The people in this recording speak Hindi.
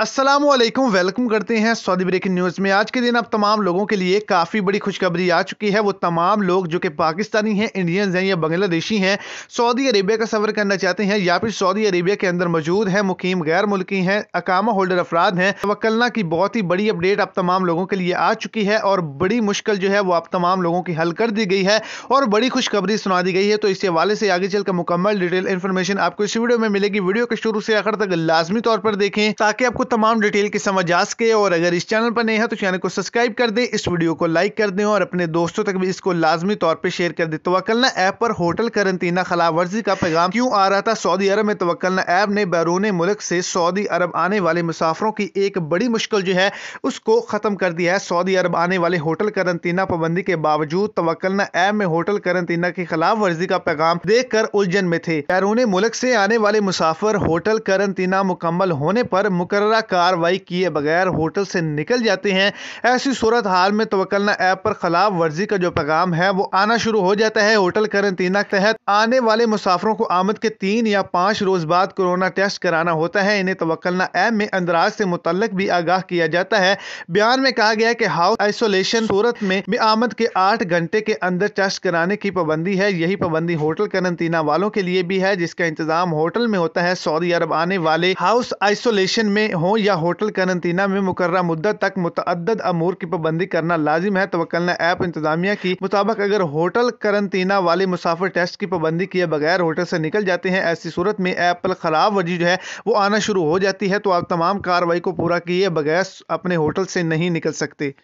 असलम वेलकम करते हैं सऊदी ब्रेकिंग न्यूज़ में आज के दिन अब तमाम लोगों के लिए काफ़ी बड़ी खुशखबरी आ चुकी है वो तमाम लोग जो कि पाकिस्तानी हैं इंडियंस हैं या बांग्लादेशी हैं सऊदी अरेबिया का सफ़र करना चाहते हैं या फिर सऊदी अरेबिया के अंदर मौजूद हैं मुकीम गैर मुल्की हैं अकामा होल्डर अफराद हैं वकलना की बहुत ही बड़ी अपडेट अब तमाम लोगों के लिए आ चुकी है और बड़ी मुश्किल जो है वो अब तमाम लोगों की हल कर दी गई है और बड़ी खुशखबरी सुना दी गई है तो इस हवाले से आगे चलकर मुकम्मल डिटेल इन्फॉर्मेशन आपको इस वीडियो में मिलेगी वीडियो के शुरू से आखिर तक लाजमी तौर पर देखें ताकि आपको आपको तमाम डिटेल की समझ आ सके और अगर इस चैनल पर नए हैं तो चैनल को सब्सक्राइब कर दें इस वीडियो को लाइक कर दें और अपने दोस्तों तक भी इसको लाजमी तौर पर शेयर कर दें तोकलना ऐप पर होटल करंतना वर्जी का पैगाम क्यों आ रहा था सऊदी अरब में तोकलना ऐप ने बैरून मुल्क से सऊदी अरब आने वाले मुसाफरों की एक बड़ी मुश्किल जो है उसको ख़त्म कर दिया है सऊदी अरब आने वाले होटल करंतना पाबंदी के बावजूद तोकलना ऐप में होटल करंतना की खिलाफ वर्जी का पैगाम देख कर उलझन में थे बैरून मुल्क से आने वाले मुसाफर होटल करंतना मुकम्मल होने पर मुकर मुकर्रा कार्रवाई किए बगैर होटल से निकल जाते हैं ऐसी सूरत हाल में तवक्लना ऐप पर खिलाफ वर्जी का जो पैगाम है वो आना शुरू हो जाता है होटल करंतना के तहत आने वाले मुसाफरों को आमद के तीन या पाँच रोज बाद कोरोना टेस्ट कराना होता है इन्हें तवकलना ऐप में अंदराज से मुतलक भी आगाह किया जाता है बयान में कहा गया कि हाउस आइसोलेशन सूरत में भी आमद के आठ घंटे के अंदर टेस्ट कराने की पाबंदी है यही पाबंदी होटल करंतना वालों के लिए भी है जिसका इंतजाम होटल में होता है सऊदी अरब आने वाले हाउस आइसोलेशन में हों या होटल करंतना में मुकर मुद्दत तक मुतद अमूर की पाबंदी करना लाजिम है तवक्ल ने ऐप इंतजामिया की मुताबिक अगर होटल करंतना वाले मुसाफिर टेस्ट की पाबंदी किए बगैर होटल से निकल जाते हैं ऐसी सूरत में ऐप पर खराब वर्जी जो है वो आना शुरू हो जाती है तो आप तमाम कार्रवाई को पूरा किए बगैर अपने होटल से नहीं निकल सकते